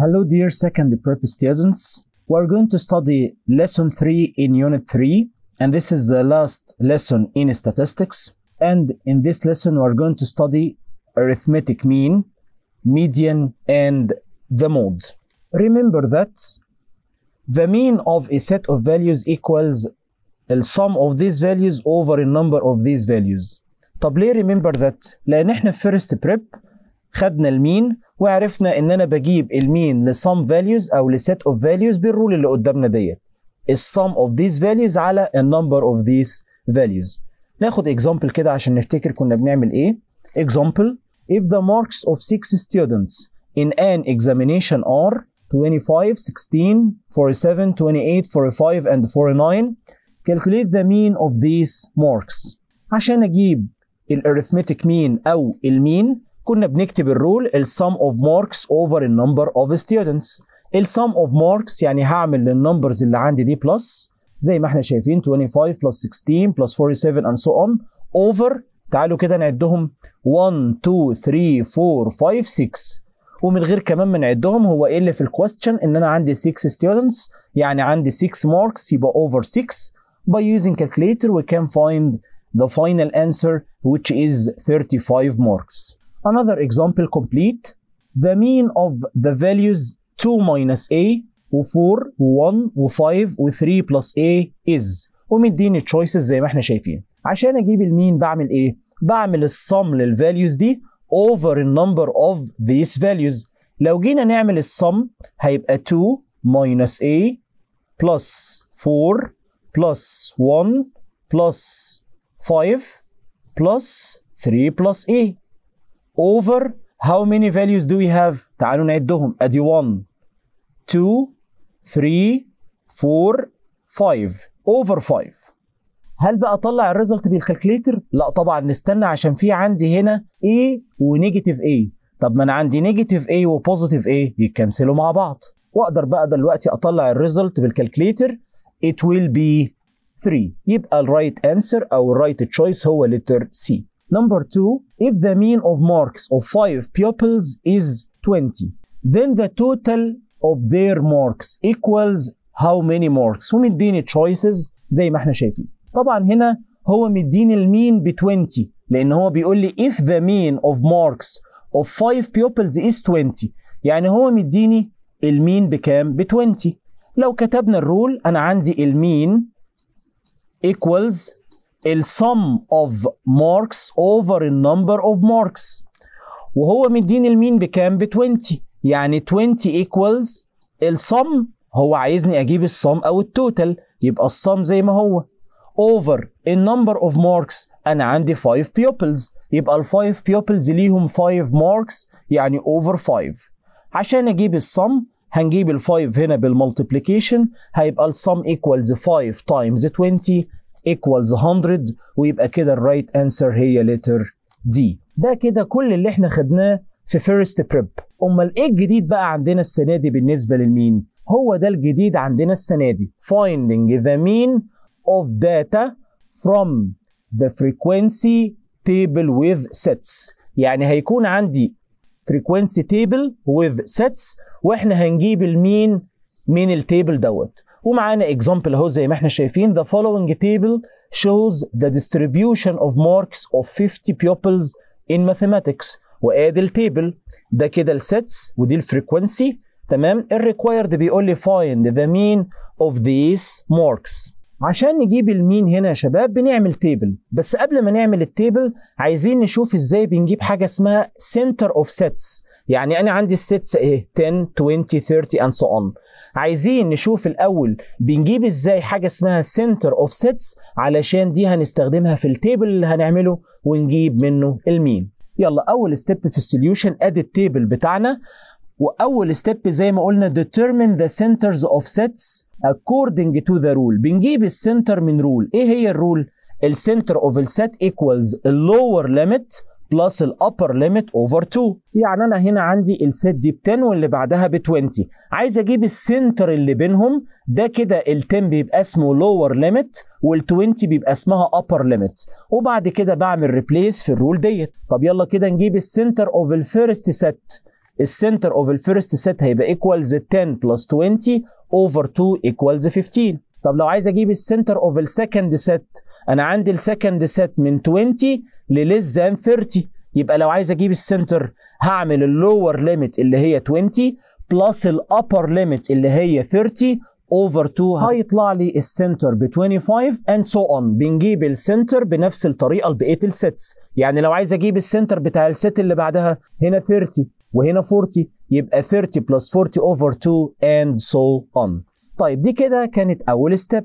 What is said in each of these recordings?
Hello dear second prep students. We're going to study lesson 3 in unit 3 and this is the last lesson in statistics and in this lesson we're going to study arithmetic mean, median and the mode. Remember that the mean of a set of values equals the sum of these values over a number of these values. طب ليه remember that؟ لأن احنا first prep خدنا المين وعرفنا ان انا بجيب المين لسام فاليوز او لست اوف فاليوز بالرول اللي قدامنا ديت السام اوف ذيس فاليوز على النمبر اوف ذيس فاليوز ناخد اكزامبل كده عشان نفتكر كنا بنعمل ايه اكزامبل if the marks of 6 students in an examination are 25 16 47 28 45 and 49 calculate the mean of these marks عشان اجيب الاريثمتيك مين او المين كنا بنكتب الرول السم اوف ماركس اوفر النمبر اوف ستودنتس السم اوف ماركس يعني هعمل للنمبرز اللي عندي دي بلس زي ما احنا شايفين 25 plus 16 plus 47 and so on over تعالوا كده نعدهم 1 2 3 4 5 6 ومن غير كمان ما نعدهم هو ايه اللي في الكويستشن ان انا عندي 6 students يعني عندي 6 marks يبقى over 6 by using calculator we can find the final answer which is 35 marks Another example complete. The mean of the values 2 minus a و4 و1 و5 و3 plus a is ومديني choices زي ما احنا شايفين عشان اجيب المين بعمل ايه؟ بعمل السم للفاليوز دي over the number of these values لو جينا نعمل السم هيبقى 2 minus a plus 4 plus 1 plus 5 plus 3 plus a over how many values do we have تعالوا نعدهم ادي 1 2 3 4 5 over 5 هل بقى اطلع الريزلت بالكالكليتر؟ لا طبعا نستنى عشان في عندي هنا A ونيجاتيف A طب ما انا عندي نيجاتيف A وبوزيتيف A يتكنسلوا مع بعض واقدر بقى دلوقتي اطلع الريزلت بالكالكليتر it will be 3 يبقى الرايت right او الرايت right هو لتر سي Number two, if the mean of marks of five pupils is 20, then the total of their marks equals how many marks ومديني choices زي ما احنا شايفين طبعا هنا هو مديني المين ب 20 لان هو بيقول لي if the mean of marks of five pupils is 20 يعني هو مديني المين بكام ب 20 لو كتبنا الرول انا عندي المين equals السم اوف ماركس اوفر النمبر اوف ماركس وهو مديني المين بكام ب 20 يعني 20 equals السم هو عايزني اجيب السم او التوتال يبقى السم زي ما هو اوفر النمبر اوف ماركس انا عندي 5 pupils يبقى ال 5 pupils ليهم 5 ماركس يعني اوفر 5 عشان اجيب السم هنجيب ال 5 هنا بالمالتيبليكيشن هيبقى السم ايكوالز 5 تايمز 20 equals 100 ويبقى كده الرايت انسر هي لتر دي ده كده كل اللي احنا خدناه في فيرست بريب امال ايه الجديد بقى عندنا السنه دي بالنسبه للمين هو ده الجديد عندنا السنه دي finding the mean of data from the frequency table with sets يعني هيكون عندي frequency table with sets واحنا هنجيب المين من التيبل دوت ومعانا اكزامبل اهو زي ما احنا شايفين the following table shows the distribution of marks of 50 pupils in mathematics وادي التيبل ده كده السيتس ودي الفريكوانسي تمام الريكوايرد بيقول لي find the mean of these marks عشان نجيب المين هنا يا شباب بنعمل تيبل بس قبل ما نعمل التيبل عايزين نشوف ازاي بنجيب حاجه اسمها center of sets يعني انا عندي الستس ايه 10 20 30 اند سو اون عايزين نشوف الاول بنجيب ازاي حاجه اسمها سنتر اوف سيتس علشان دي هنستخدمها في التيبل اللي هنعمله ونجيب منه المين يلا اول ستيب في السوليوشن ادي التيبل بتاعنا واول ستيب زي ما قلنا determine the centers of sets according to the rule بنجيب السنتر من رول ايه هي الرول السنتر اوف السيت ايكوالز اللور ليميت بلس الابر ليميت اوفر 2 يعني انا هنا عندي السيت دي ب 10 واللي بعدها ب 20 عايز اجيب السنتر اللي بينهم ده كده ال 10 بيبقى اسمه لور ليميت وال 20 بيبقى اسمها ابر ليميت وبعد كده بعمل ريبليس في الرول ديت طب يلا كده نجيب السنتر اوف الفيرست سيت السنتر اوف الفيرست سيت هيبقى ايكوالز 10 بلس 20 اوفر 2 ايكوالز 15 طب لو عايز اجيب السنتر اوف السكند سيت انا عندي السكند سيت من 20 لليس ذان 30 يبقى لو عايز اجيب السنتر هعمل اللور ليميت اللي هي 20 بلس الابر ليميت اللي هي 30 اوفر 2 هيطلع لي السنتر ب 25 اند سو اون بنجيب السنتر بنفس الطريقه لبقيه السيتس يعني لو عايز اجيب السنتر بتاع السيت اللي بعدها هنا 30 وهنا 40 يبقى 30 بلس 40 اوفر 2 اند سو اون طيب دي كده كانت اول ستيب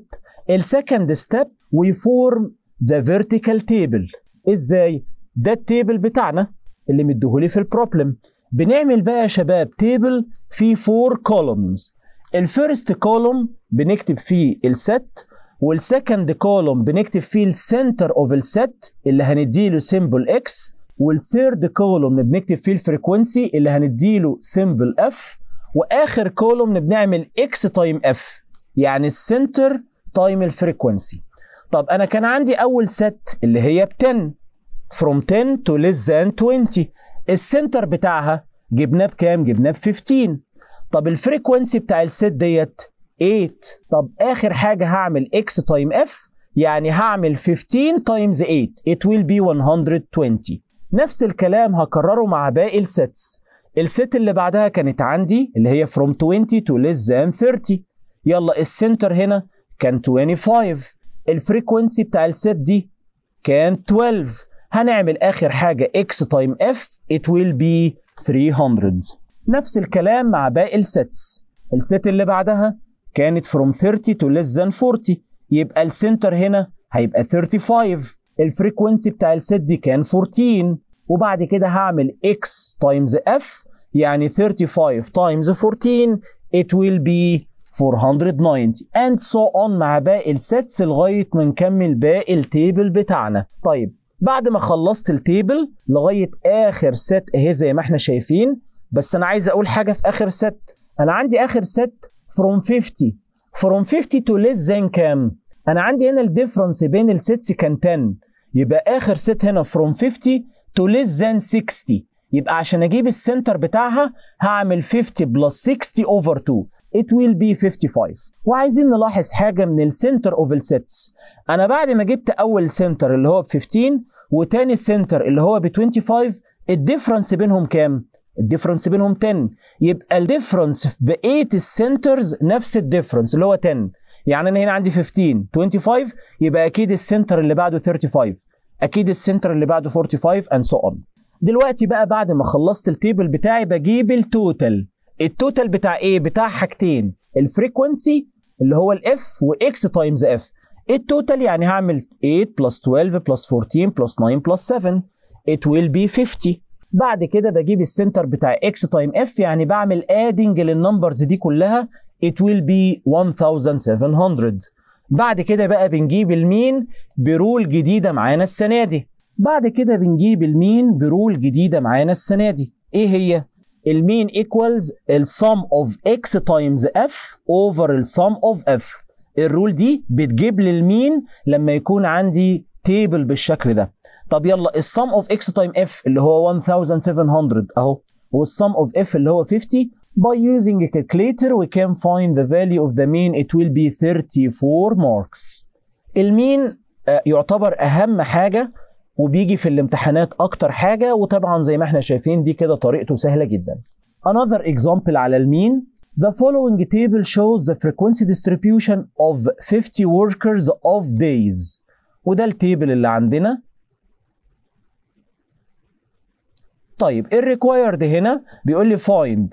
السكند ستيب ويفورم ذا فيرتيكال تيبل ازاي ده التيبل بتاعنا اللي مديهولي في البروبلم بنعمل بقى يا شباب تيبل فيه فور كولومز الفيرست كولوم بنكتب فيه الست والسكند كولوم بنكتب فيه السنتر اوف الست اللي هنديله سيمبل اكس والثيرد كولوم بنكتب فيه الفريكونسي اللي هنديله سيمبل اف واخر كولوم بنعمل اكس تايم اف يعني السنتر تايم الفريكونسي طب انا كان عندي اول ست اللي هي ب 10 from 10 to less than 20 السنتر بتاعها جبناه بكام؟ جبناه ب 15 طب الفريكونسي بتاع الست ديت 8 طب اخر حاجه هعمل اكس تايم اف يعني هعمل 15 تايمز 8 it will be 120 نفس الكلام هكرره مع باقي الستس الست اللي بعدها كانت عندي اللي هي from 20 to less than 30 يلا السنتر هنا كان 25 الفريكونسي بتاع السيت دي كان 12 هنعمل اخر حاجه اكس تايم اف ات ويل بي 300 نفس الكلام مع باقي السيتس الست اللي بعدها كانت فروم 30 تو ليس ذان 40 يبقى السنتر هنا هيبقى 35 الفريكونسي بتاع الست دي كان 14 وبعد كده هعمل اكس تايمز اف يعني 35 تايمز 14 ات ويل بي 490 and so on مع باقي السيتس لغاية ما نكمل باقي التيبل بتاعنا طيب بعد ما خلصت التيبل لغاية آخر سيت اهي زي ما احنا شايفين بس أنا عايز أقول حاجة في آخر سيت أنا عندي آخر سيت from 50 from 50 to less than كام؟ أنا عندي هنا الديفرنس بين السيتس كان 10 يبقى آخر سيت هنا from 50 to less than 60 يبقى عشان اجيب السنتر بتاعها هعمل 50 بلس 60 اوفر 2 it will be 55 وعايزين نلاحظ حاجة من السنتر اوف السيتس أنا بعد ما جبت أول سنتر اللي هو ب 15 وتاني سنتر اللي هو ب 25 الديفرنس بينهم كام؟ الديفرنس بينهم 10 يبقى الديفرنس في 8 السنترز نفس الديفرنس اللي هو 10 يعني أنا هنا عندي 15 25 يبقى أكيد السنتر اللي بعده 35 أكيد السنتر اللي بعده 45 and so on دلوقتي بقى بعد ما خلصت التيبل بتاعي بجيب التوتال التوتال بتاع ايه بتاع حاجتين الفريكونسي اللي هو الاف واكس تايمز اف التوتال يعني هعمل 8 بلس 12 بلس 14 بلس 9 بلس 7 it will be 50 بعد كده بجيب السنتر بتاع اكس تايم اف يعني بعمل ادنج للنمبرز دي كلها it will be 1700 بعد كده بقى بنجيب المين برول جديده معانا السنه دي بعد كده بنجيب المين برول جديده معانا السنه دي ايه هي المين ايكوالز السم اوف اكس تايمز اف اوفر السم اوف اف الرول دي بتجيب لي المين لما يكون عندي تيبل بالشكل ده طب يلا السم اوف اكس تايم اف اللي هو 1700 اهو والسم اوف اف اللي هو 50 by using كالكليتر وي we can find the value of the mean it will be 34 marks المين آه، يعتبر اهم حاجه وبيجي في الامتحانات اكتر حاجه وطبعا زي ما احنا شايفين دي كده طريقته سهله جدا another example على المين The following table shows the frequency distribution of 50 workers of days وده التيبل اللي عندنا طيب الريكوايرد هنا بيقول لي find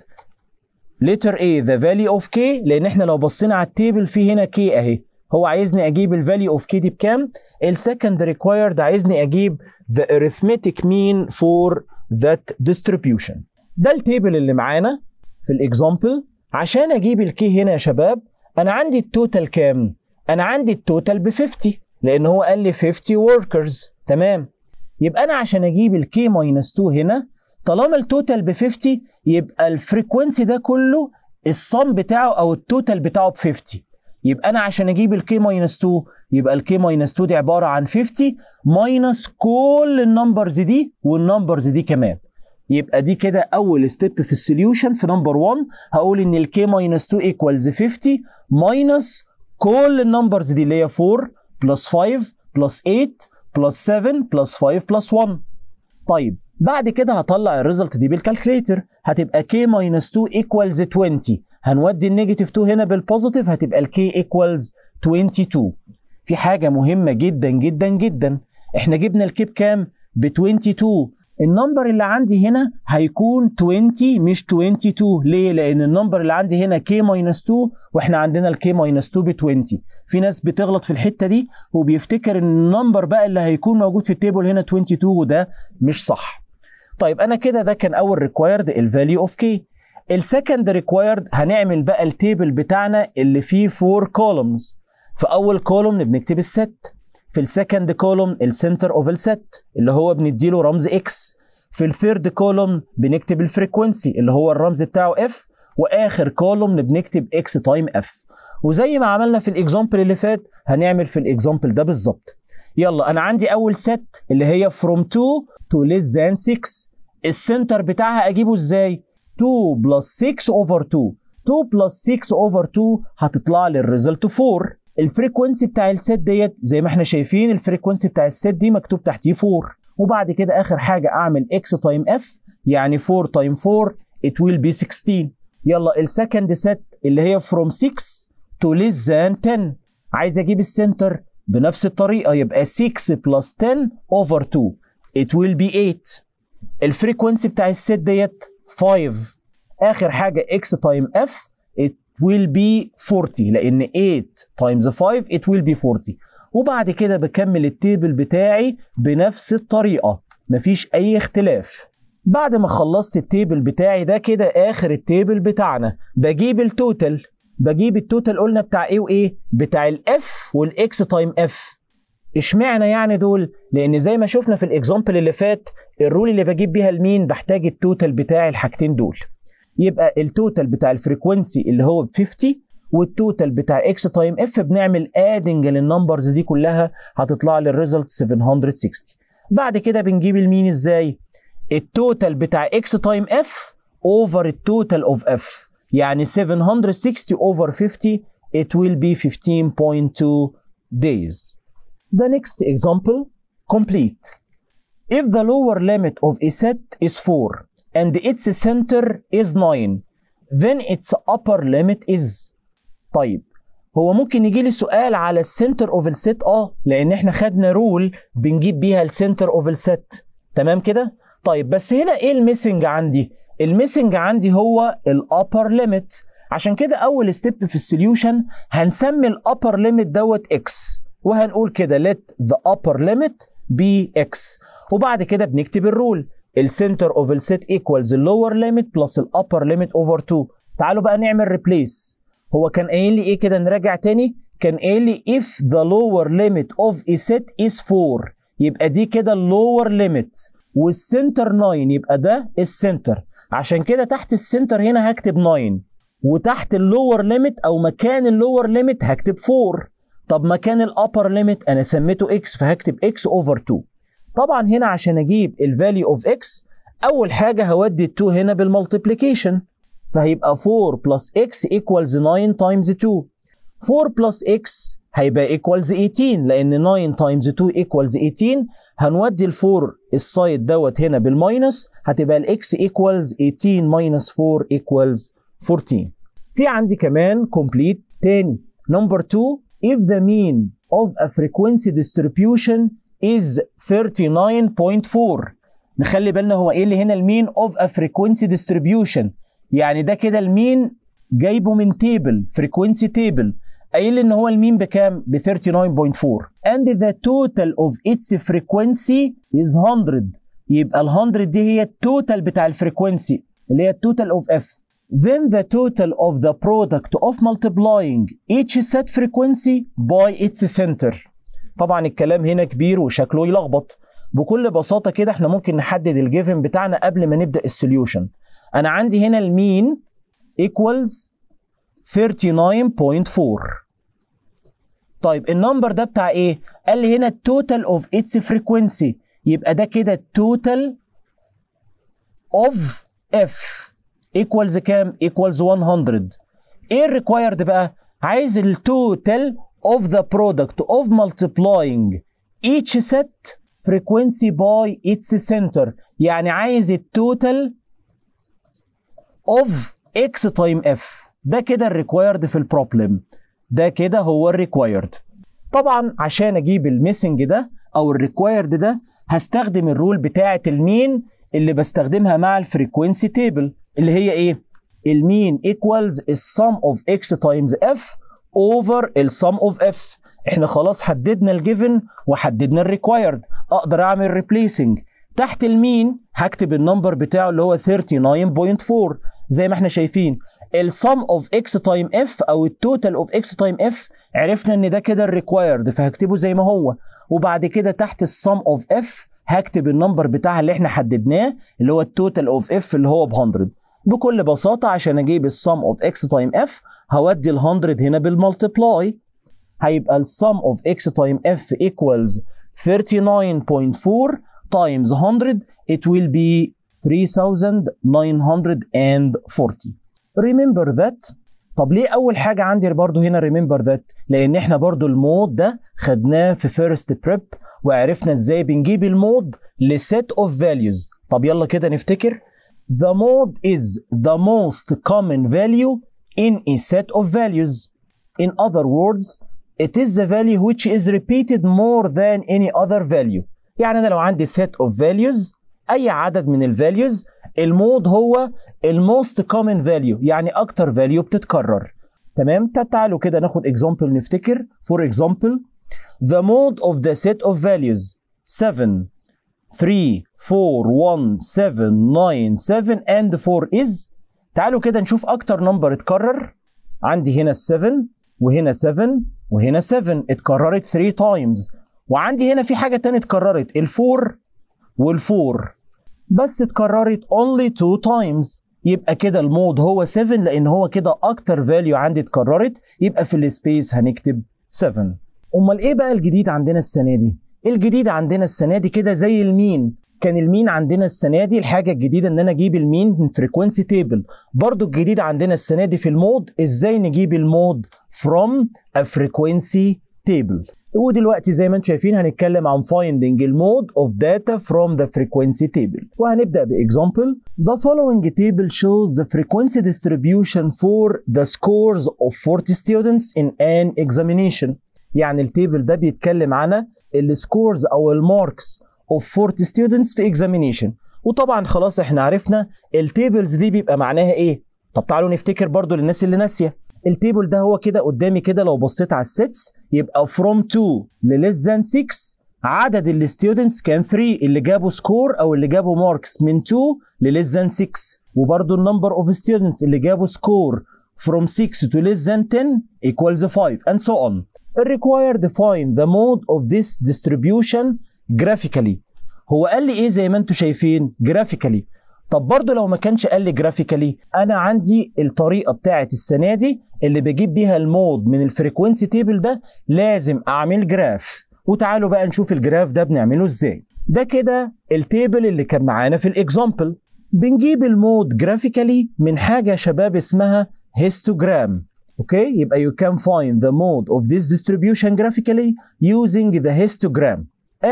letter A the value of K لأن احنا لو بصينا على التيبل في هنا K أهي هو عايزني اجيب الفاليو اوف كي دي بكام السكند ريكوايرد عايزني اجيب the arithmetic mean for that distribution ده التيبل اللي معانا في الاكزامبل عشان اجيب الكي هنا يا شباب انا عندي التوتال كام انا عندي التوتال ب 50 لان هو قال لي 50 workers تمام يبقى انا عشان اجيب الكي ماينس 2 هنا طالما التوتال ب 50 يبقى الفريكوينسي ده كله الصم بتاعه او التوتال بتاعه ب 50 يبقى انا عشان اجيب الكي ماينس 2 يبقى الكي ماينس 2 دي عباره عن 50 ماينس كل النمبرز دي والنمبرز دي كمان يبقى دي كده اول ستيب في السوليوشن في نمبر 1 هقول ان الكي ماينس 2 ايكوالز 50 ماينس كل النمبرز دي اللي هي 4 بلس 5 بلس 8 بلس 7 بلس 5 بلس 1 طيب بعد كده هطلع الريزلت دي بالكالكليتر هتبقى كي ماينس 2 ايكوالز 20 هنودي النيجاتيف 2 هنا بالبوزيتيف هتبقى الكي ايكوالز 22 في حاجه مهمه جدا جدا جدا احنا جبنا الكي بكام ب 22 النمبر اللي عندي هنا هيكون 20 مش 22 ليه لان النمبر اللي عندي هنا k ماينس 2 واحنا عندنا ال k ماينس 2 ب 20 في ناس بتغلط في الحته دي وبيفتكر ان النمبر بقى اللي هيكون موجود في التيبل هنا 22 وده مش صح طيب انا كده ده كان اول ريكوايرد الفاليو اوف كي السكند ريكوايرد هنعمل بقى التيبل بتاعنا اللي فيه فور كولومز في اول كولوم بنكتب الست في السكند كولوم السنتر اوف الست اللي هو بنديله رمز اكس في الثيرد كولوم بنكتب الفريكونسي اللي هو الرمز بتاعه اف واخر كولوم بنكتب اكس تايم اف وزي ما عملنا في الاكزامبل اللي فات هنعمل في الاكزامبل ده بالظبط يلا انا عندي اول ست اللي هي فروم 2 تو ليس ذان 6 السنتر بتاعها اجيبه ازاي 2 بلس 6 اوفر 2 2 بلس 6 اوفر 2 هتطلع لي الريزلت 4 الفريكونسي بتاع السيت ديت زي ما احنا شايفين الفريكونسي بتاع السيت دي مكتوب تحتيه 4 وبعد كده اخر حاجه اعمل اكس تايم اف يعني 4 تايم 4 ات ويل بي 16 يلا السكند سيت اللي هي فروم 6 تو ليس ذان 10 عايز اجيب السنتر بنفس الطريقه يبقى 6 بلس 10 اوفر 2 ات ويل بي 8 الفريكونسي بتاع السيت ديت 5 اخر حاجه اكس تايم اف ات ويل بي 40 لان 8 تايمز 5 ات ويل بي 40 وبعد كده بكمل التيبل بتاعي بنفس الطريقه مفيش اي اختلاف بعد ما خلصت التيبل بتاعي ده كده اخر التيبل بتاعنا بجيب التوتال بجيب التوتال قلنا بتاع ايه وايه بتاع الاف والاكس تايم اف اشمعنى يعني دول لان زي ما شفنا في الاكزامبل اللي فات الرول اللي بجيب بيها المين بحتاج التوتال بتاع الحاجتين دول يبقى التوتال بتاع الفريكوينسي اللي هو ب 50 والتوتال بتاع اكس تايم اف بنعمل ادنج للنمبرز دي كلها هتطلع لي الريزلت 760 بعد كده بنجيب المين ازاي التوتال بتاع اكس تايم اف اوفر التوتال اوف اف يعني 760 اوفر 50 it will be 15.2 days the next example complete If the lower limit of a set is 4 and its center is 9 then its upper limit is طيب هو ممكن يجي لي سؤال على السنتر اوف الست اه لان احنا خدنا رول بنجيب بيها السنتر اوف الست تمام كده طيب بس هنا ايه الميسنج عندي الميسنج عندي هو الابر ليميت عشان كده اول ستيب في السوليوشن هنسمي الابر ليميت دوت اكس وهنقول كده let the upper limit بي اكس وبعد كده بنكتب الرول السنتر اوف السيت ايكوالز اللور ليميت بلس الابر ليميت اوفر 2 تعالوا بقى نعمل ريبليس هو كان قايل لي ايه كده نراجع تاني كان قايل لي اف ذا لور ليميت اوف اي سيت از 4 يبقى دي كده اللور ليميت والسنتر 9 يبقى ده السنتر عشان كده تحت السنتر هنا هكتب 9 وتحت اللور ليميت او مكان اللور ليميت هكتب 4 طب مكان الابر ليميت انا سميته اكس فهكتب اكس اوفر 2 طبعا هنا عشان اجيب الفاليو اوف اكس اول حاجه هودي ال 2 هنا بالمالتيبليكيشن فهيبقى 4 بلس اكس ايكوالز 9 تايمز 2 4 بلس اكس هيبقى ايكوالز 18 لان 9 تايمز 2 ايكوالز 18 هنودي ال 4 السايد دوت هنا بالماينس هتبقى الاكس ايكوالز 18 ماينس 4 ايكوالز 14 في عندي كمان كومبليت تاني نمبر 2 if the mean of a frequency distribution is 39.4 نخلي بالنا هو ايه اللي هنا المين of a frequency distribution يعني ده كده المين جايبه من تيبل frequency table قايل ان هو المين بكام ب 39.4 and the total of its frequency is 100 يبقى ال 100 دي هي التوتال بتاع الفريكونسي اللي هي التوتال اوف اف then the total of the product of multiplying each set frequency by its center طبعا الكلام هنا كبير وشكله يلخبط بكل بساطة كده احنا ممكن نحدد الجيفن بتاعنا قبل ما نبدأ السوليوشن أنا عندي هنا المين equals 39.4 طيب النمبر ده بتاع ايه؟ قال لي هنا التوتال اوف اتس فريكوينسي يبقى ده كده التوتال اوف اف ايكوالز كام ايكوالز 100 ايه الريكوايرد بقى عايز التوتال اوف ذا برودكت اوف multiplying ايتش سيت فريكوينسي باي اتس سنتر يعني عايز التوتال اوف اكس تايم اف ده كده الريكوايرد في البروبلم ده كده هو الريكوايرد طبعا عشان اجيب الميسنج ده او الريكوايرد ده هستخدم الرول بتاعه المين اللي بستخدمها مع الفريكوينسي تيبل اللي هي ايه المين ايكوالز السم اوف اكس تايمز اف اوفر السم اوف اف احنا خلاص حددنا الجيفن وحددنا الريكوايرد اقدر اعمل ريبليسنج تحت المين هكتب النمبر بتاعه اللي هو 39.4 زي ما احنا شايفين السم اوف اكس تايم اف او التوتال اوف اكس تايم اف عرفنا ان ده كده الريكوايرد فهكتبه زي ما هو وبعد كده تحت السم اوف اف هكتب النمبر بتاعها اللي احنا حددناه اللي هو التوتال اوف اف اللي هو ب 100 بكل بساطة عشان أجيب السم أوف إكس تايم إف هودي ال 100 هنا بالمالتبلاي هيبقى السم أوف إكس تايم إف إيكوالز 39.4 times 100 it will be 3940 remember that طب ليه اول حاجه عندي برضو هنا remember that لان احنا برضو المود ده خدناه في first prep وعرفنا ازاي بنجيب المود لset أوف values طب يلا كده نفتكر the mode is the most common value in a set of values. In other words, it is the value which is repeated more than any other value. يعني أنا لو عندي set of values أي عدد من ال values المود هو ال most common value يعني أكتر value بتتكرر. تمام؟ تعالوا كده ناخد example نفتكر. For example, the mode of the set of values 7 3 4 1 7 9 7 and 4 is تعالوا كده نشوف اكتر نمبر اتكرر عندي هنا 7 وهنا 7 وهنا 7 اتكررت 3 تايمز وعندي هنا في حاجه ثانيه اتكررت ال4 وال4 بس اتكررت only 2 تايمز يبقى كده المود هو 7 لان هو كده اكتر فاليو عندي اتكررت يبقى في السبيس هنكتب 7 امال ايه بقى الجديد عندنا السنه دي إيه الجديد عندنا السنه دي كده زي المين كان المين عندنا السنه دي الحاجه الجديده ان انا اجيب المين من فريكوانسي تيبل برضو الجديد عندنا السنه دي في المود ازاي نجيب المود from a frequency table ودلوقتي زي ما انتم شايفين هنتكلم عن فايندنج المود اوف داتا فروم ذا فريكوانسي تيبل وهنبدأ بإكزامبل ذا فولوينج تيبل شوز ذا فريكوانسي ديستريبيوشن فور ذا سكورز اوف 40 ستودنتس ان ان اكزامينيشن يعني التيبل ده بيتكلم عن السكورز او الماركس اوف 40 ستودنتس في اكزامينيشن وطبعا خلاص احنا عرفنا التيبلز دي بيبقى معناها ايه طب تعالوا نفتكر برضو للناس اللي ناسيه التيبل ده هو كده قدامي كده لو بصيت على السيتس يبقى فروم 2 لليس ذان 6 عدد الستودنتس كان 3 اللي جابوا سكور او اللي جابوا ماركس من 2 لليس ذان 6 وبرده النمبر اوف ستودنتس اللي جابوا سكور فروم 6 تو ليس ذان 10 ايكوالز 5 اند سو اون الريكواير define the mode of this distribution graphically هو قال لي ايه زي ما انتم شايفين graphically طب برضه لو ما كانش قال لي جرافيكالي انا عندي الطريقه بتاعه السنه دي اللي بجيب بيها المود من الفريكوينسي تيبل ده لازم اعمل جراف وتعالوا بقى نشوف الجراف ده بنعمله ازاي ده كده التيبل اللي كان معانا في الاكزامبل بنجيب المود جرافيكالي من حاجه يا شباب اسمها هيستوجرام اوكي يبقى you can find the mode of this distribution graphically using the histogram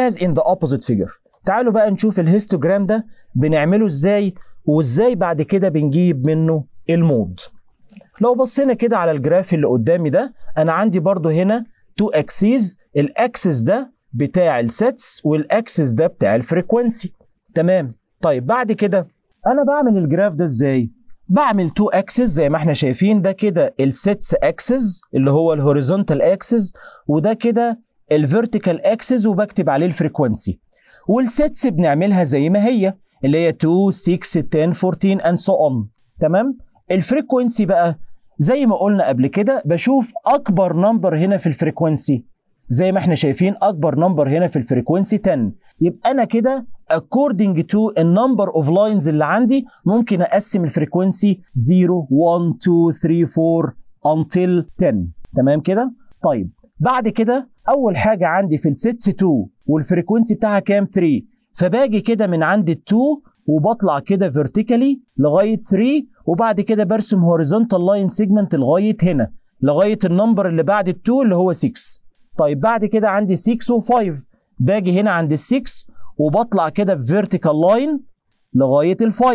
as in the opposite figure تعالوا بقى نشوف الهيستوجرام ده بنعمله ازاي وازاي بعد كده بنجيب منه المود لو بصينا كده على الجراف اللي قدامي ده انا عندي برضو هنا تو اكسيز الاكسس ده بتاع السيتس والاكسس ده بتاع الفريكوانسي تمام طيب بعد كده انا بعمل الجراف ده ازاي بعمل 2 اكسس زي ما احنا شايفين ده كده السيتس اكسس اللي هو الهوريزونتال اكسس وده كده الفيرتيكال اكسس وبكتب عليه الفريكوانسي والسيتس بنعملها زي ما هي اللي هي 2 6 10 14 اند سو اون تمام الفريكوانسي بقى زي ما قلنا قبل كده بشوف اكبر نمبر هنا في الفريكوانسي زي ما احنا شايفين اكبر نمبر هنا في الفريكونسي 10 يبقى انا كده according to النمبر اوف لاينز اللي عندي ممكن اقسم الفريكونسي 0 1 2 3 4 until 10 تمام كده طيب بعد كده اول حاجه عندي في السيتس 2 والفريكونسي بتاعها كام 3 فباجي كده من عند ال 2 وبطلع كده فيرتيكالي لغايه 3 وبعد كده برسم هوريزونتال لاين سيجمنت لغايه هنا لغايه النمبر اللي بعد ال 2 اللي هو 6 طيب بعد كده عندي 6 و5 باجي هنا عند ال 6 وبطلع كده بفيرتيكال لاين لغايه ال5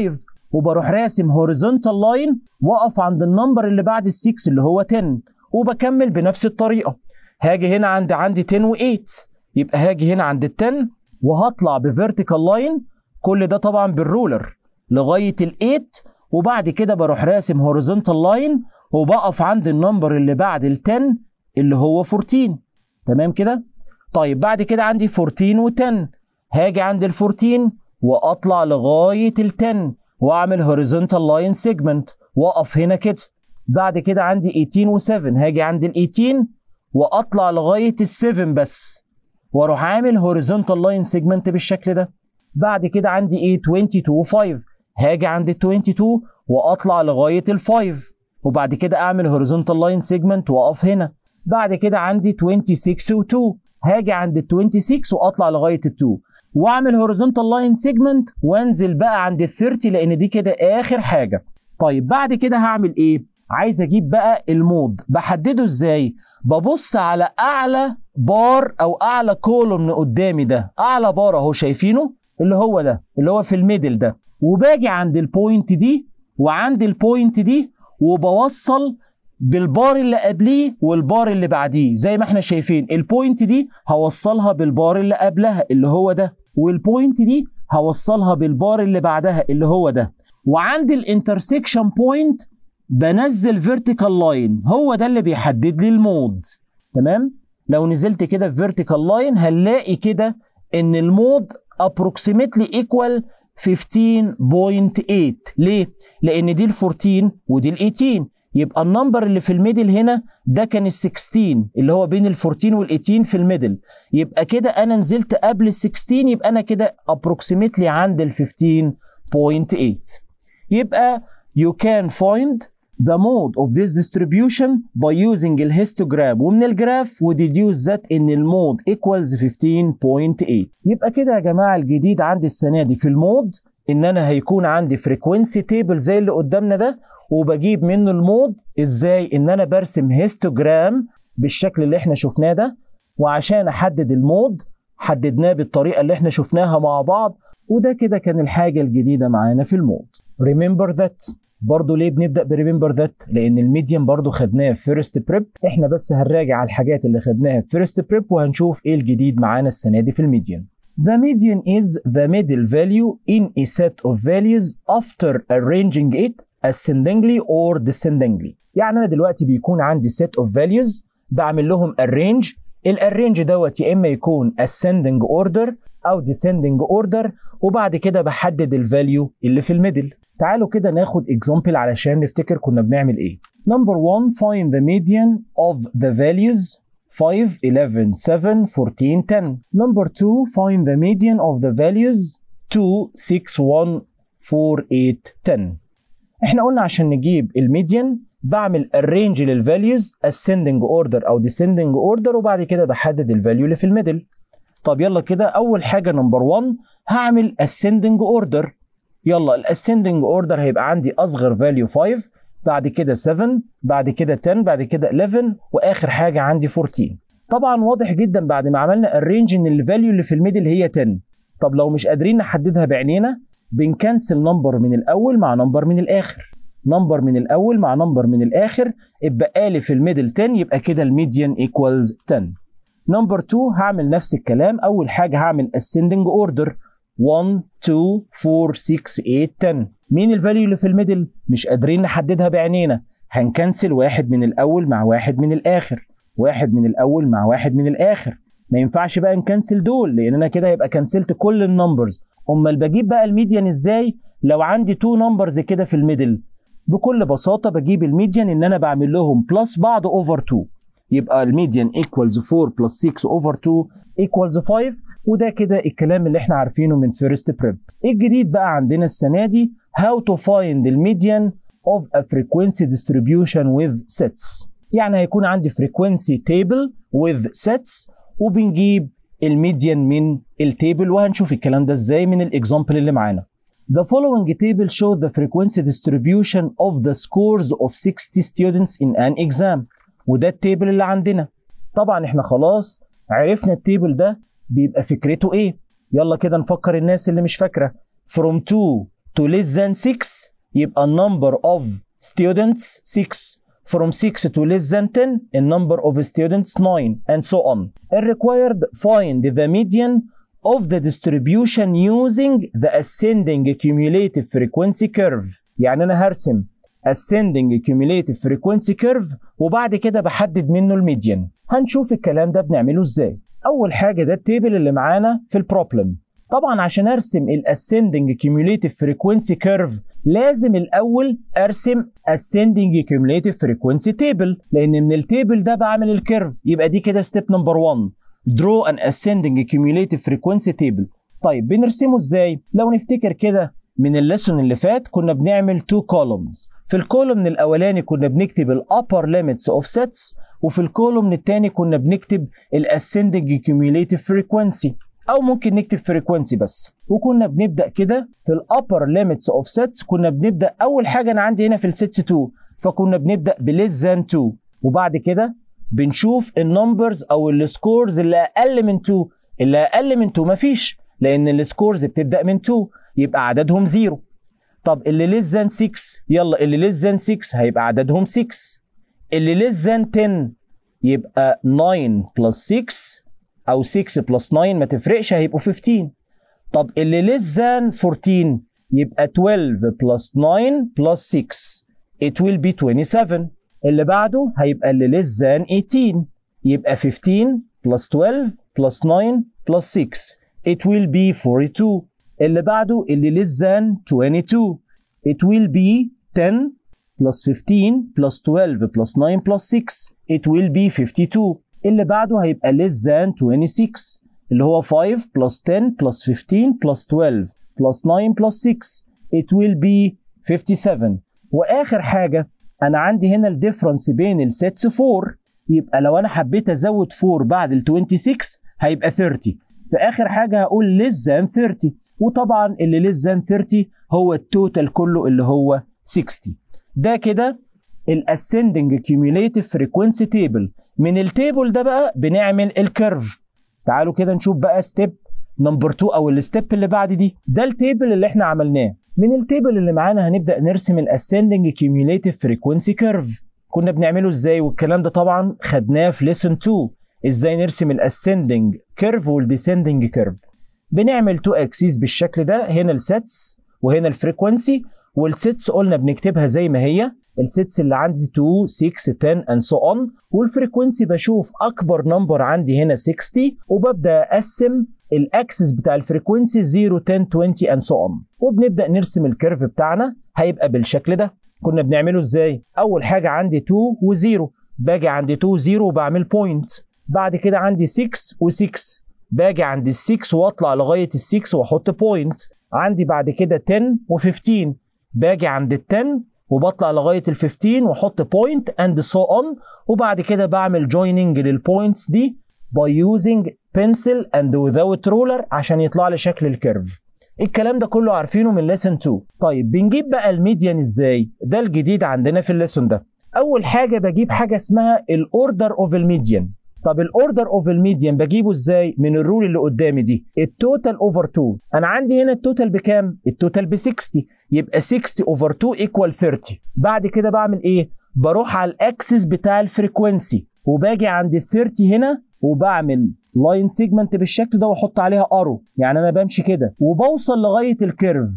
وبروح راسم هوريزونتال لاين واقف عند النمبر اللي بعد ال 6 اللي هو 10 وبكمل بنفس الطريقه هاجي هنا عند عندي 10 و8 يبقى هاجي هنا عند ال 10 وهطلع بفيرتيكال لاين كل ده طبعا بالرولر لغايه ال 8 وبعد كده بروح راسم هوريزونتال لاين وبقف عند النمبر اللي بعد ال 10 اللي هو 14 تمام كده طيب بعد كده عندي 14 و10 هاجي عند ال14 واطلع لغايه ال10 واعمل هوريزونتال لاين سيجمنت واقف هنا كده بعد كده عندي 18 و7 هاجي عند ال18 واطلع لغايه ال7 بس واروح عامل هوريزونتال لاين سيجمنت بالشكل ده بعد كده عندي ايه 22 و5 هاجي عند ال22 واطلع لغايه ال5 وبعد كده اعمل هوريزونتال لاين سيجمنت واقف هنا بعد كده عندي 26 و2 هاجي عند ال 26 واطلع لغايه ال 2 واعمل هوريزونتال لاين سيجمنت وانزل بقى عند ال 30 لان دي كده اخر حاجه طيب بعد كده هعمل ايه عايز اجيب بقى المود بحدده ازاي ببص على اعلى بار او اعلى كولوم قدامي ده اعلى بار اهو شايفينه اللي هو ده اللي هو في الميدل ده وباجي عند البوينت دي وعند البوينت دي وبوصل بالبار اللي قبليه والبار اللي بعديه زي ما احنا شايفين البوينت دي هوصلها بالبار اللي قبلها اللي هو ده والبوينت دي هوصلها بالبار اللي بعدها اللي هو ده وعند الانترسكشن بوينت بنزل فيرتيكال لاين هو ده اللي بيحدد لي المود تمام لو نزلت كده في فيرتيكال لاين هنلاقي كده ان المود ابروكسيميتلي ايكوال 15.8 ليه؟ لان دي ال 14 ودي ال 18 يبقى النمبر اللي في الميدل هنا ده كان ال 16 اللي هو بين ال 14 وال 18 في الميدل يبقى كده انا نزلت قبل ال 16 يبقى انا كده ابروكسيمتلي عند ال 15.8 يبقى you can find the mode of this distribution by using الهيستوجرام ومن الجراف وديديوس that ان المود equals 15.8 يبقى كده يا جماعه الجديد عندي السنه دي في المود ان انا هيكون عندي فريكوينسي تيبل زي اللي قدامنا ده وبجيب منه المود ازاي ان انا برسم هيستوجرام بالشكل اللي احنا شفناه ده وعشان احدد المود حددناه بالطريقه اللي احنا شفناها مع بعض وده كده كان الحاجه الجديده معانا في المود remember ذات برضه ليه بنبدا بريمبر ذات لان الميديم برضه خدناه في فيرست بريب احنا بس هنراجع على الحاجات اللي خدناها في فيرست بريب وهنشوف ايه الجديد معانا السنه دي في الميديم The median is the middle value in a set of values after arranging it ascendingly or descendingly يعني انا دلوقتي بيكون عندي set of values بعمل لهم arrange الارينج دوت يا اما يكون ascending order او descending order وبعد كده بحدد الفاليو اللي في الميدل تعالوا كده ناخد example علشان نفتكر كنا بنعمل ايه number 1 find the median of the values 5 11 7 14 10 number 2 find the median of the values 2 6 1 4 8 10 احنا قلنا عشان نجيب الميديان بعمل الرينج للفاليوز ascending اوردر او descending اوردر وبعد كده بحدد الفاليو اللي في الميدل طب يلا كده اول حاجه نمبر 1 هعمل ascending اوردر يلا الاسندنج اوردر هيبقى عندي اصغر فاليو 5 بعد كده 7 بعد كده 10 بعد كده 11 واخر حاجه عندي 14 طبعا واضح جدا بعد ما عملنا الرينج ان الفاليو اللي في الميدل هي 10 طب لو مش قادرين نحددها بعينينا بنكنسل نمبر من الاول مع نمبر من الاخر نمبر من الاول مع نمبر من الاخر يبقى لي في الميدل 10 يبقى كده الميديان ايكوالز 10 نمبر 2 هعمل نفس الكلام اول حاجه هعمل اسندنج اوردر 1 2 4 6 8 10 مين الفاليو اللي في الميدل مش قادرين نحددها بعينينا هنكنسل واحد من الاول مع واحد من الاخر واحد من الاول مع واحد من الاخر ما ينفعش بقى نكنسل دول لان انا كده هيبقى كنسلت كل النمبرز امال بجيب بقى الميديان ازاي لو عندي تو نمبرز كده في الميدل بكل بساطه بجيب الميديان ان انا بعمل لهم بلس بعض اوفر 2 يبقى الميديان ايكوالز 4 بلس 6 اوفر 2 ايكوالز 5 وده كده الكلام اللي احنا عارفينه من فيرست بريب الجديد بقى عندنا السنه دي هاو تو فايند الميديان of a frequency distribution with sets يعني هيكون عندي frequency table with sets وبنجيب الميديان من التيبل وهنشوف الكلام ده ازاي من الاكزامبل اللي معانا The following table shows the frequency distribution of the scores of 60 students in an exam وده التيبل اللي عندنا طبعا احنا خلاص عرفنا التيبل ده بيبقى فكرته ايه يلا كده نفكر الناس اللي مش فاكره from 2 to less than 6 يبقى number of students 6 from 6 to less than 10 the number of students 9 and so on. and required find the median of the distribution using the ascending cumulative frequency curve يعني أنا هرسم ascending cumulative frequency curve وبعد كده بحدد منه الميديان هنشوف الكلام ده بنعمله ازاي أول حاجة ده التيبل اللي معانا في البروبلم طبعا عشان ارسم الاسندنج cumulative فريكوينسي كيرف لازم الاول ارسم اسندنج cumulative فريكوينسي تيبل لان من التيبل ده بعمل الكيرف يبقى دي كده ستيب نمبر 1 draw an ascending cumulative frequency table طيب بنرسمه ازاي لو نفتكر كده من الليسون اللي فات كنا بنعمل تو كولومز في الكولوم الاولاني كنا بنكتب الابر ليميتس اوف سيتس وفي الكولوم الثاني كنا بنكتب الاسندنج كيوميوليتيف فريكوانسي او ممكن نكتب فريكوانسي بس وكنا بنبدا كده في الابر ليميتس اوف سيتس كنا بنبدا اول حاجه انا عندي هنا في السيتس 2 فكنا بنبدا بليس ذان 2 وبعد كده بنشوف النمبرز او السكورز اللي اقل من 2 اللي اقل من 2 مفيش لان السكورز بتبدا من 2 يبقى عددهم 0 طب اللي ليس than 6 يلا اللي ليس than 6 هيبقى عددهم 6 اللي ليس than 10 يبقى 9 بلس 6 او 6 بلس 9 ما تفرقش هيبقوا 15 طب اللي ليس than 14 يبقى 12 بلس 9 بلس 6 it will be 27 اللي بعده هيبقى اللي less than 18 يبقى 15 plus 12 plus 9 plus 6 it will be 42 اللي بعده اللي less than 22 it will be 10 plus 15 plus 12 plus 9 plus 6 it will be 52 اللي بعده هيبقى less than 26 اللي هو 5 plus 10 plus 15 plus 12 plus 9 plus 6 it will be 57 واخر حاجه انا عندي هنا الديفرنس بين السيتس 4 يبقى لو انا حبيت ازود 4 بعد ال 26 هيبقى 30 في اخر حاجه هقول less than 30 وطبعا اللي less than 30 هو التوتال كله اللي هو 60 ده كده الاسندنج كيوميوليتيف فريكونسي تيبل من التيبل ده بقى بنعمل الكيرف تعالوا كده نشوف بقى ستيب نمبر 2 او الستيب اللي بعد دي ده التيبل اللي احنا عملناه من التيبل اللي معانا هنبدا نرسم الاسندنج كيوميوليتيف فريكوينسي كيرف كنا بنعمله ازاي والكلام ده طبعا خدناه في ليسون 2 ازاي نرسم الاسندنج كيرف والديسندنج كيرف بنعمل تو اكسيس بالشكل ده هنا السيتس وهنا الفريكوينسي والسيتس قلنا بنكتبها زي ما هي السيتس اللي عندي 2 6 10 اند سو اون والفريكوينسي بشوف اكبر نمبر عندي هنا 60 وببدا اقسم الاكسس بتاع الفريكونسي 0 10 20 اند سو اون وبنبدا نرسم الكيرف بتاعنا هيبقى بالشكل ده كنا بنعمله ازاي اول حاجه عندي 2 و0 باجي عند 2 0 وبعمل بوينت بعد كده عندي 6 و6 باجي عند ال 6 واطلع لغايه ال 6 واحط بوينت عندي بعد كده 10 و15 باجي عند ال 10 وبطلع لغايه ال 15 واحط بوينت اند سو اون وبعد كده بعمل جويننج للبوينتس دي باي يوزنج بنسل اند وذاوت رولر عشان يطلع لي شكل الكيرف الكلام ده كله عارفينه من ليسن 2 طيب بنجيب بقى الميديان ازاي ده الجديد عندنا في الليسون ده اول حاجه بجيب حاجه اسمها الاوردر اوف الميديان طب الاوردر اوف الميديان بجيبه ازاي من الرول اللي قدامي دي التوتال اوفر 2 انا عندي هنا التوتال بكام التوتال ب 60 يبقى 60 اوفر 2 ايكوال 30 بعد كده بعمل ايه بروح على الاكسس بتاع الفريكوينسي وباجي عند ال 30 هنا وبعمل لاين سيجمنت بالشكل ده واحط عليها ارو يعني انا بمشي كده وبوصل لغايه الكيرف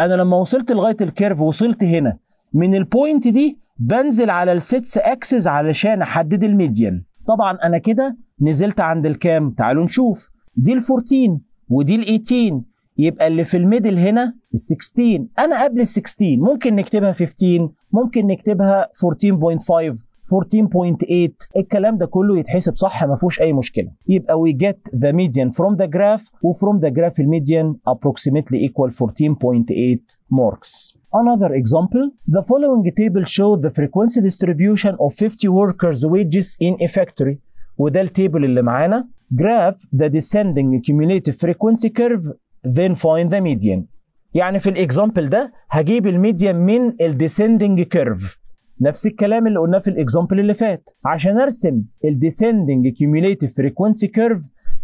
انا لما وصلت لغايه الكيرف وصلت هنا من البوينت دي بنزل على الستس اكسس علشان احدد الميديان طبعا انا كده نزلت عند الكام تعالوا نشوف دي ال 14 ودي ال 18 يبقى اللي في الميدل هنا ال 16 انا قبل ال 16 ممكن نكتبها 15 ممكن نكتبها 14.5 14.8 الكلام ده كله يتحسب صح ما فيهوش اي مشكله يبقى we get the median from the graph وفروم the graph الميديان approximately equal 14.8 marks Another example, the following table shows the frequency distribution of 50 workers' wages in a factory. وده التيبل اللي معانا. Graph the descending cumulative frequency curve, then find the median. يعني في الاكزامبل ده هجيب الميديان من الديسندنج كيرف نفس الكلام اللي قلناه في الاكزامبل اللي فات عشان ارسم الديسندنج كيوميوليتيف فريكوينسي كيرف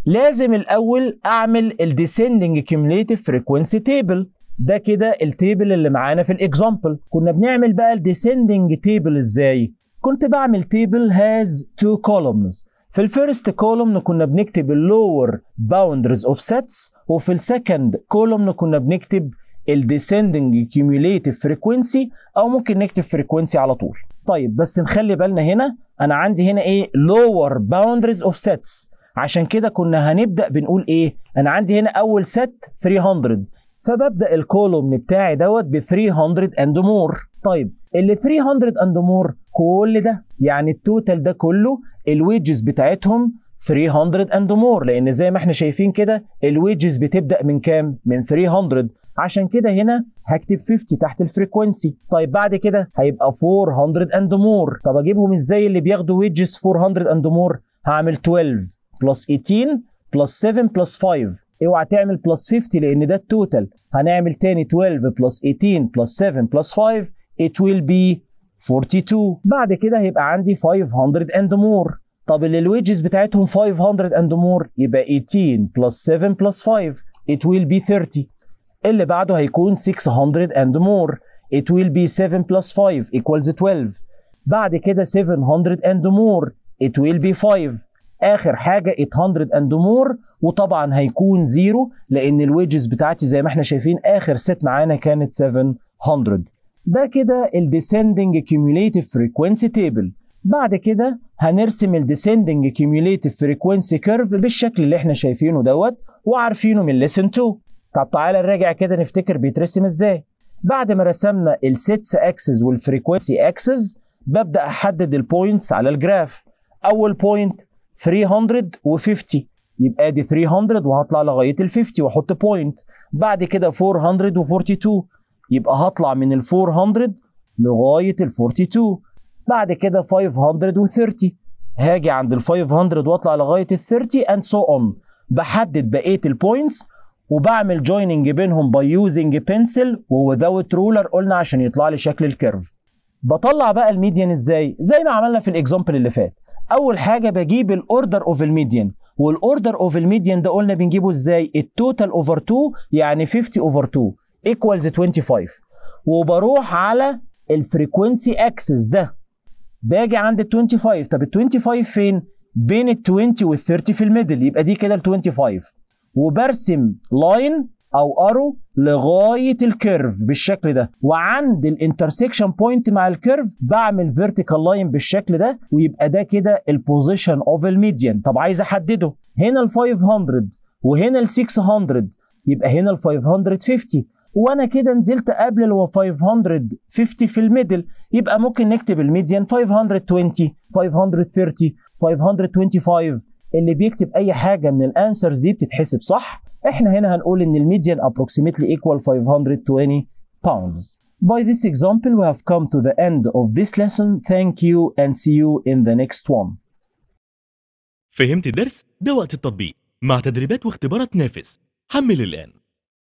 لازم الاول اعمل الديسندنج كيوميوليتيف فريكوينسي تيبل ده كده التيبل اللي معانا في الاكزامبل كنا بنعمل بقى الديسندنج تيبل ازاي كنت بعمل تيبل هاز تو كولومز في الفيرست كولوم كنا بنكتب اللور باوندرز اوف سيتس وفي السكند كولوم كنا بنكتب الديسندنج كيوميوليتيف فريكوينسي او ممكن نكتب فريكوينسي على طول طيب بس نخلي بالنا هنا انا عندي هنا ايه لور باوندريز اوف سيتس عشان كده كنا هنبدا بنقول ايه انا عندي هنا اول ست 300 فببدا الكولوم بتاعي دوت ب 300 اند مور طيب ال 300 اند مور كل ده يعني التوتال ده كله الويجز بتاعتهم 300 اند مور لان زي ما احنا شايفين كده الويجز بتبدا من كام من 300 عشان كده هنا هكتب 50 تحت الفريكونسي طيب بعد كده هيبقى 400 اند مور طب اجيبهم ازاي اللي بياخدوا ويدجز 400 اند مور هعمل 12 بلس 18 بلس 7 بلس 5 اوعى تعمل بلس 50 لان ده التوتال هنعمل تاني 12 بلس 18 بلس 7 بلس 5 it will be 42 بعد كده هيبقى عندي 500 اند مور طب اللي الويجز بتاعتهم 500 اند مور يبقى 18 بلس 7 بلس 5 it will be 30 اللي بعده هيكون 600 and more it will be 7 plus 5 equals 12 بعد كده 700 and more it will be 5 اخر حاجه 800 and more وطبعا هيكون زيرو لان الويجز بتاعتي زي ما احنا شايفين اخر ست معانا كانت 700 ده كده الديسندنج كيوميوليتيف فريكوينسي تيبل بعد كده هنرسم الديسندنج كيوميوليتيف فريكوينسي كيرف بالشكل اللي احنا شايفينه دوت وعارفينه من ليسن 2 طب تعالى نراجع كده نفتكر بيترسم ازاي بعد ما رسمنا السيتس اكسس والفريكوينسي اكسس ببدا احدد البوينتس على الجراف اول بوينت 350 يبقى دي 300 وهطلع لغايه ال 50 واحط بوينت بعد كده 442 يبقى هطلع من ال 400 لغايه ال 42 بعد كده 530 هاجي عند ال 500 واطلع لغايه ال 30 اند سو اون بحدد بقيه البوينتس وبعمل جويننج بينهم باي يوزنج بنسل ووذاوت رولر قلنا عشان يطلع لي شكل الكيرف بطلع بقى الميديان ازاي زي ما عملنا في الاكزامبل اللي فات اول حاجه بجيب الاوردر اوف الميديان والاوردر اوف الميديان ده قلنا بنجيبه ازاي التوتال اوفر 2 يعني 50 اوفر 2 ايكوالز 25 وبروح على الفريكوينسي اكسس ده باجي عند ال 25 طب ال 25 فين بين ال 20 وال 30 في الميدل يبقى دي كده ال 25 وبرسم لاين او ارو لغايه الكيرف بالشكل ده وعند الانترسكشن بوينت مع الكيرف بعمل فيرتيكال لاين بالشكل ده ويبقى ده كده البوزيشن اوف الميديان طب عايز احدده هنا ال 500 وهنا ال 600 يبقى هنا ال 550 وانا كده نزلت قبل ال 550 في الميدل يبقى ممكن نكتب الميديان 520 530 525 اللي بيكتب اي حاجه من الانسرز دي بتتحسب صح احنا هنا هنقول ان الميديان approximately equal 520 باوندز By this example we have come to the end of this lesson thank you and see you in the next one فهمت الدرس؟ ده وقت التطبيق مع تدريبات واختبارات نافس حمل الآن